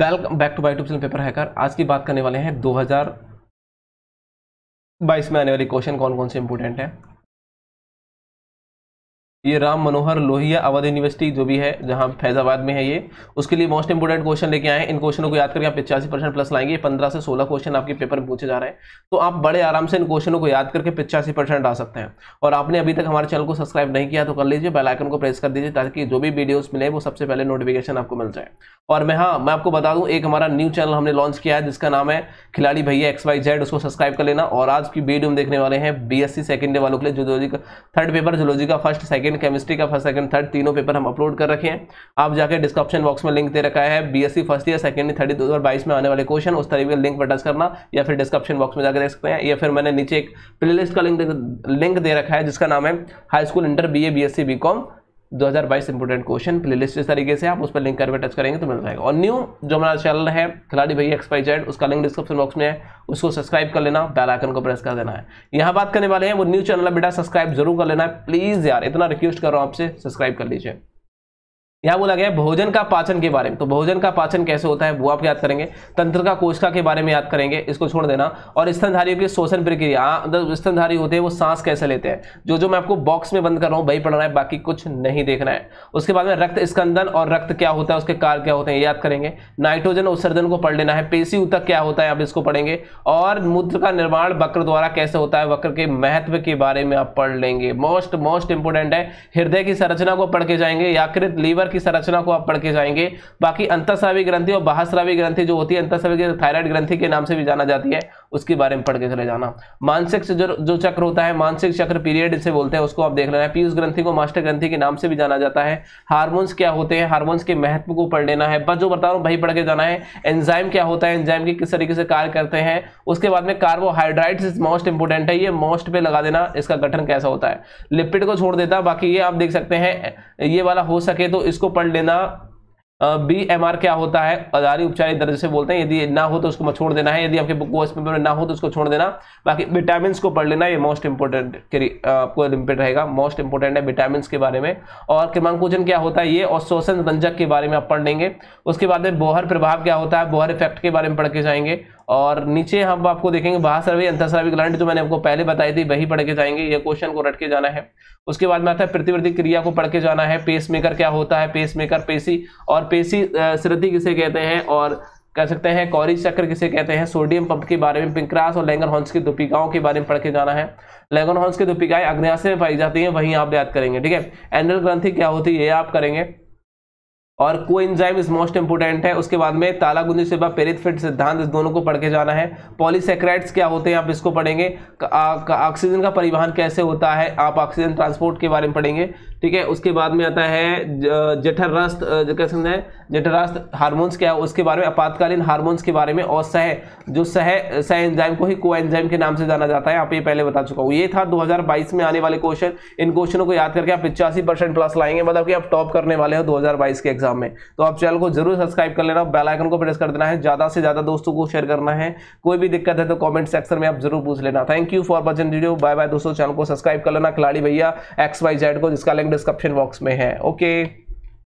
welcome back to by tube paper hacker आज की बात करने वाले हैं 2022 में आने वाले क्वेश्चन कौन कौन से इंपॉर्टेंट है ये राम मनोहर लोहिया अवध यूनिवर्सिटी जो भी है जहाँ फैजाबाद में है ये उसके लिए मोस्ट इंपोर्टेंट क्वेश्चन लेके आए हैं इन क्वेश्चनों को याद करके आप पिचासी परसेंट प्लस लाएंगे पंद्रह से सोलह क्वेश्चन आपके पेपर में पूछे जा रहे हैं तो आप बड़े आराम से इन क्वेश्चनों को याद करके पिचासी परसेंट आ सकते हैं और आपने अभी तक हमारे चैनल को सब्सक्राइब नहीं किया तो कर लीजिए बेलाइकन को प्रेस कर दीजिए ताकि जो भी वीडियोज मिले वो सबसे पहले नोटिफिकेशन आपको मिल जाए और मैं हाँ मैं आपको बता दूँ एक हमारा न्यू चैनल हमने लॉन्च किया है जिसका नाम है Khiladi Bhaiya X Y Z उसको सब्सक्राइब कर लेना और आज की वीडियो में देखने वाले हैं B S C second year वालों के लिए जोलॉजी का थर्ड पेपर जोलॉजी का फर्स्ट सेकेंड सेकंड केमिस्ट्री का फर्स्ट सेकंड थर्ड तीनों पेपर हम अपलोड कर रखे हैं आप जाकर डिस्क्रिप्शन बॉक्स में लिंक दे रखा है BSc first year second third दो में आने वाले क्वेश्चन उस तरीके लिंक पर टच करना या फिर डिस्क्रिप्शन बॉक्स में जाकर देख सकते हैं या फिर मैंने नीचे एक प्ले का लिंक लिंक दे रखा है जिसका नाम है high school inter B A B S C B com 2022 important question playlist इस तरीके से आप उस पर लिंक करके टच करेंगे तो मिल जाएगा और न्यू जो हमारा चैनल है खिलाड़ी भैया एक्सपाई जेड उसका लिंक डिस्क्रिप्शन बॉक्स में है उसको सब्सक्राइब कर लेना बेल आइकन को प्रेस कर देना है यहाँ बात करने वाले हैं वो न्यू चैनल है बेटा सब्सक्राइब जरूर कर लेना है प्लीज़ यार इतना रिक्वेस्ट कर रहा हूँ आपसे सब्सक्राइब कर लीजिए यहाँ बोला गया है भोजन का पाचन के बारे में तो भोजन का पाचन कैसे होता है वो आप याद करेंगे तंत्र का कोशिका के बारे में याद करेंगे इसको छोड़ देना और स्तनधारियों की शोषण प्रक्रिया हाँ, मतलब स्तनधारी होते हैं वो सांस कैसे लेते हैं जो जो मैं आपको बॉक्स में बंद कर रहा हूँ वही पढ़ना है बाकी कुछ नहीं देखना है उसके बाद में रक्त स्कंदन और रक्त क्या होता है उसके कार क्या होते हैं याद करेंगे नाइट्रोजन उत्सर्जन को पढ़ लेना है पेशी उतक क्या होता है आप इसको पढ़ेंगे और मूत्र का निर्माण वक्र द्वारा कैसे होता है वक्र के महत्व के बारे में आप पढ़ लेंगे मोस्ट मोस्ट इंपोर्टेंट है हृदय की संरचना को पढ़ के जाएंगे याकृत लीवर की संरचना को आप पढ़ के जाएंगे बाकी अंतस्रावी ग्रंथि और बाहस्रावी ग्रंथि जो होती है अंतस्रावी थायराइड ग्रंथि के नाम से भी जाना जाती है उसके बारे में पढ़ के चले जाना मानसिक जो जो चक्र होता है मानसिक चक्र पीरियड से बोलते हैं उसको आप देख लेना है पीयूष ग्रंथि को मास्टर ग्रंथि के नाम से भी जाना जाता है हार्मोन्स क्या होते हैं हार्मोन्स के महत्व को पढ़ लेना है बस जो बता रहा हूँ वही पढ़ के जाना है एंजाइम क्या होता है एंजाइम के किस तरीके से कार्य करते हैं उसके बाद में कार्बोहाइड्राइट्स इज मोस्ट इंपोर्टेंट है ये मोस्ट पे लगा देना इसका गठन कैसा होता है लिपिड को छोड़ देता बाकी ये आप देख सकते हैं ये वाला हो सके तो इसको पढ़ लेना बी एम आर क्या होता है अदारी उपचारी दर्ज से बोलते हैं यदि ना हो तो उसको छोड़ देना है यदि आपके बुक वॉश पेपर में ना हो तो उसको छोड़ देना बाकी विटामिन को पढ़ लेना ये मोस्ट इंपॉर्टेंट आपको लिमिटेड रहेगा मोस्ट इंपॉर्टेंट है विटामिन के बारे में और क्रमांकोजन क्या होता है ये और शोषण रंजक के बारे में आप पढ़ लेंगे उसके बाद में बोहर प्रभाव क्या होता है बोहर इफेक्ट के बारे में पढ़ के जाएंगे और नीचे हम आपको देखेंगे महास्रावी अंतस्रावी ग्रांड जो मैंने आपको पहले बताई थी वही पढ़ के जाएंगे ये क्वेश्चन को रट के जाना है उसके बाद में आता है प्रतिवृद्धि क्रिया को पढ़ के जाना है पेसमेकर क्या होता है पेसमेकर पेशी और पेशी श्रद्धि किसे कहते हैं और कह सकते हैं कॉरिज चक्र किसे कहते हैं सोडियम पंप के बारे में पिंक्रास और लैंगन हॉन्स की दुपिकाओं के बारे में पढ़ के जाना है लैंगन हॉन्स की दुपिकाएं अग्नियाश्रय में पाई जाती हैं वहीं आप याद करेंगे ठीक है एनरल ग्रंथि क्या होती है ये आप करेंगे और को एंजाइम इज मोस्ट इंपोर्टेंट है उसके बाद में ताला गुंदी पेरित फिट सिद्धांत इस दोनों को पढ़ के जाना है पॉलीसेक्राइड्स क्या होते हैं आप इसको पढ़ेंगे ऑक्सीजन का परिवहन कैसे होता है आप ऑक्सीजन ट्रांसपोर्ट के बारे में पढ़ेंगे ठीक है उसके बाद में आता है जठररस्त कैसे हैं जठर रस्त हार्मोन्स क्या है उसके बारे में आपातकालीन हार्मोन्स के बारे में और सह जो सह सह एंजाइम को ही को एंजाइम के नाम से जाना जाता है आप ये पहले बता चुका हूँ ये था बाईस में आने वाले क्वेश्चन इन क्वेश्चनों को याद करके आप पिचासी परसेंट प्लस लाएंगे मतलब कि आप टॉप करने वाले हो बाईस के एग्जाम दिशा में तो आप चैनल को जरूर सब्सक्राइब कर लेना बेल आइकन को प्रेस कर देना है ज़्यादा से ज़्यादा दोस्तों को शेयर करना है कोई भी दिक्कत है तो कॉमेंट सेक्शन में आप जरूर पूछ लेना thank you for watching video bye bye दोस्तों चैनल को सब्सक्राइब कर लेना खिलाड़ी भैया एक्स वाई जेड को जिसका लिंक डिस्क्रिप्शन बॉक्स में है ओके